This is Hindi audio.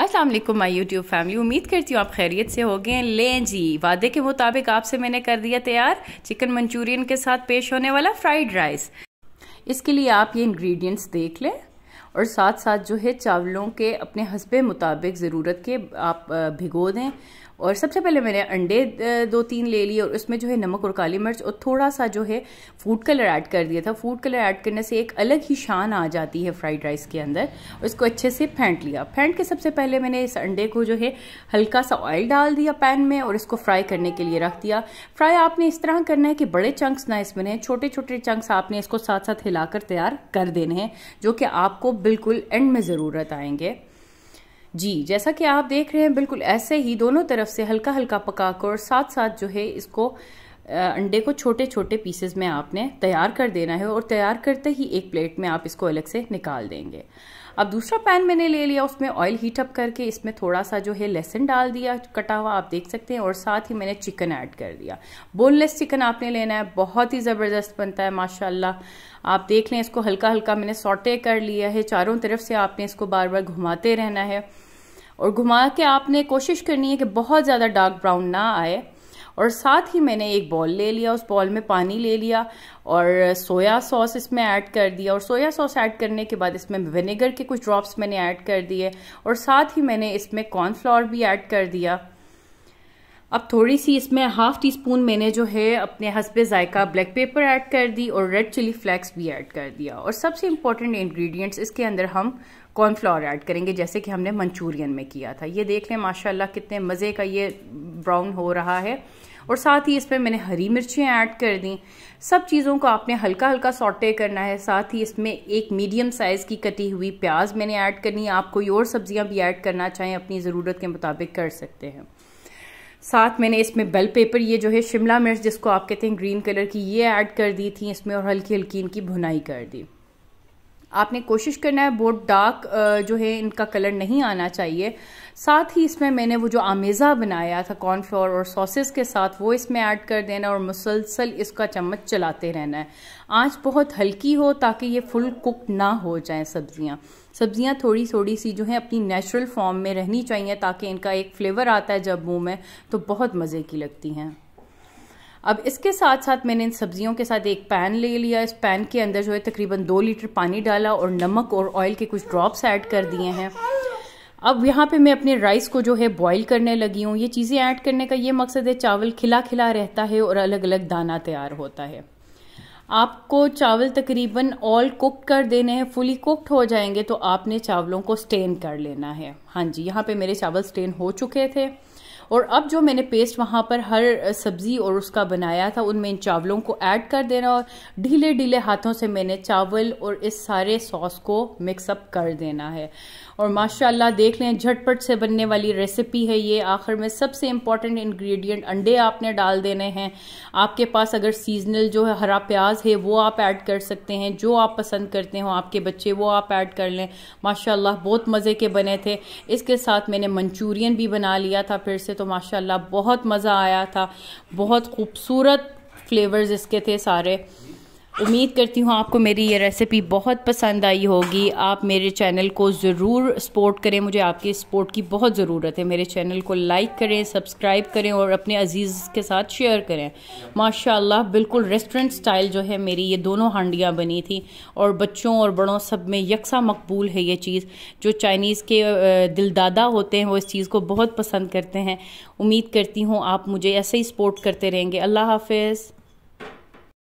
अस्सलाम वालेकुम माय यूट्यूब फैमिली उम्मीद करती हूँ आप खैरियत से हो गए लें जी वादे के मुताबिक आपसे मैंने कर दिया तैयार चिकन मंचूरियन के साथ पेश होने वाला फ्राइड राइस इसके लिए आप ये इंग्रेडिएंट्स देख लें और साथ साथ जो है चावलों के अपने हसबे मुताबिक ज़रूरत के आप भिगो दें और सबसे पहले मैंने अंडे दो तीन ले लिए और उसमें जो है नमक और काली मिर्च और थोड़ा सा जो है फूड कलर ऐड कर दिया था फूड कलर ऐड करने से एक अलग ही शान आ जाती है फ्राइड राइस के अंदर उसको अच्छे से फेंट लिया फेंट के सबसे पहले मैंने इस अंडे को जो है हल्का सा ऑयल डाल दिया पैन में और इसको फ्राई करने के लिए रख दिया फ्राई आपने इस तरह करना है कि बड़े चंक्स ना इसमें छोटे छोटे चंक्स आपने इसको साथ साथ हिलाकर तैयार कर देने हैं जो कि आपको बिल्कुल एंड में ज़रूरत आएंगे जी जैसा कि आप देख रहे हैं बिल्कुल ऐसे ही दोनों तरफ से हल्का हल्का पकाकर साथ साथ जो है इसको अंडे को छोटे छोटे पीसेस में आपने तैयार कर देना है और तैयार करते ही एक प्लेट में आप इसको अलग से निकाल देंगे अब दूसरा पैन मैंने ले लिया उसमें ऑयल हीट अप करके इसमें थोड़ा सा जो है लहसुन डाल दिया कटा हुआ आप देख सकते हैं और साथ ही मैंने चिकन ऐड कर दिया बोनलेस चिकन आपने लेना है बहुत ही ज़बरदस्त बनता है माशाल्लाह आप देख लें इसको हल्का हल्का मैंने सॉटे कर लिया है चारों तरफ से आपने इसको बार बार घुमाते रहना है और घुमा के आपने कोशिश करनी है कि बहुत ज़्यादा डार्क ब्राउन ना आए और साथ ही मैंने एक बॉल ले लिया उस बॉल में पानी ले लिया और सोया सॉस इसमें ऐड कर दिया और सोया सॉस ऐड करने के बाद इसमें विनेगर के कुछ ड्रॉप्स मैंने ऐड कर दिए और साथ ही मैंने इसमें कॉर्नफ्लावर भी ऐड कर दिया अब थोड़ी सी इसमें हाफ टी स्पून मैंने जो है अपने हसब जायका ब्लैक पेपर ऐड कर दी और रेड चिली फ्लैक्स भी ऐड कर दिया और सबसे इम्पॉर्टेंट इंग्रेडिएंट्स इसके अंदर हम कॉर्नफ्लावर ऐड करेंगे जैसे कि हमने मंचूरियन में किया था ये देख लें माशाल्लाह कितने मज़े का ये ब्राउन हो रहा है और साथ ही इसमें मैंने हरी मिर्चें ऐड कर दी सब चीज़ों को आपने हल्का हल्का सॉटे करना है साथ ही इसमें एक मीडियम साइज़ की कटी हुई प्याज मैंने ऐड करनी है आप कोई और सब्जियां भी ऐड करना चाहें अपनी ज़रूरत के मुताबिक कर सकते हैं साथ मैंने इसमें बेल पेपर ये जो है शिमला मिर्च जिसको आप कहते हैं ग्रीन कलर की ये ऐड कर दी थी इसमें और हल्की हल्की इनकी भुनाई कर दी आपने कोशिश करना है बहुत डार्क जो है इनका कलर नहीं आना चाहिए साथ ही इसमें मैंने वो जो आमेज़ा बनाया था कॉर्नफ्लोर और सॉसेस के साथ वो इसमें ऐड कर देना और मुसलसल इसका चम्मच चलाते रहना है आँच बहुत हल्की हो ताकि ये फुल कुक ना हो जाएं सब्ज़ियाँ सब्ज़ियाँ थोड़ी थोड़ी सी जो है अपनी नेचुरल फॉर्म में रहनी चाहिए ताकि इनका एक फ्लेवर आता है जब मुँह में तो बहुत मज़े की लगती हैं अब इसके साथ साथ मैंने इन सब्जियों के साथ एक पैन ले लिया इस पैन के अंदर जो है तकरीबन दो लीटर पानी डाला और नमक और ऑयल के कुछ ड्रॉप्स ऐड कर दिए हैं अब यहाँ पे मैं अपने राइस को जो है बॉईल करने लगी हूँ ये चीज़ें ऐड करने का ये मकसद है चावल खिला खिला रहता है और अलग अलग दाना तैयार होता है आपको चावल तकरीबन ऑल कुक कर देने हैं फुली कुक्ड हो जाएंगे तो आपने चावलों को स्टेन कर लेना है हाँ जी यहाँ पे मेरे चावल स्टेन हो चुके थे और अब जो मैंने पेस्ट वहाँ पर हर सब्ज़ी और उसका बनाया था उनमें इन चावलों को ऐड कर देना और ढीले ढीले हाथों से मैंने चावल और इस सारे सॉस को मिक्सअप कर देना है और माशाल्लाह देख लें झटपट से बनने वाली रेसिपी है ये आखिर में सबसे इम्पॉर्टेंट इंग्रेडिएंट अंडे आपने डाल देने हैं आपके पास अगर सीजनल जो है हरा प्याज है वो आप ऐड कर सकते हैं जो आप पसंद करते हो आपके बच्चे वो आप ऐड कर लें माशाल्लाह बहुत मज़े के बने थे इसके साथ मैंने मंचूरियन भी बना लिया था फिर से तो तो माशाल्लाह बहुत मज़ा आया था बहुत खूबसूरत फ्लेवर्स इसके थे सारे उम्मीद करती हूँ आपको मेरी ये रेसिपी बहुत पसंद आई होगी आप मेरे चैनल को ज़रूर सपोर्ट करें मुझे आपकी सपोर्ट की बहुत ज़रूरत है मेरे चैनल को लाइक करें सब्सक्राइब करें और अपने अजीज़ के साथ शेयर करें माशाल्लाह बिल्कुल रेस्टोरेंट स्टाइल जो है मेरी ये दोनों हांडियाँ बनी थी और बच्चों और बड़ों सब में यकसा मकबूल है ये चीज़ जो चाइनीज़ के दिलदादा होते हैं वो इस चीज़ को बहुत पसंद करते हैं उम्मीद करती हूँ आप मुझे ऐसे ही सपोर्ट करते रहेंगे अल्लाह हाफिज़